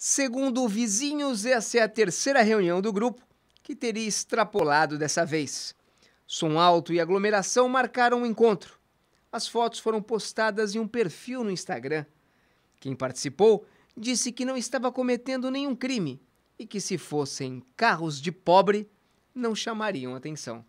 Segundo vizinhos, essa é a terceira reunião do grupo que teria extrapolado dessa vez. Som alto e aglomeração marcaram o encontro. As fotos foram postadas em um perfil no Instagram. Quem participou disse que não estava cometendo nenhum crime e que se fossem carros de pobre, não chamariam atenção.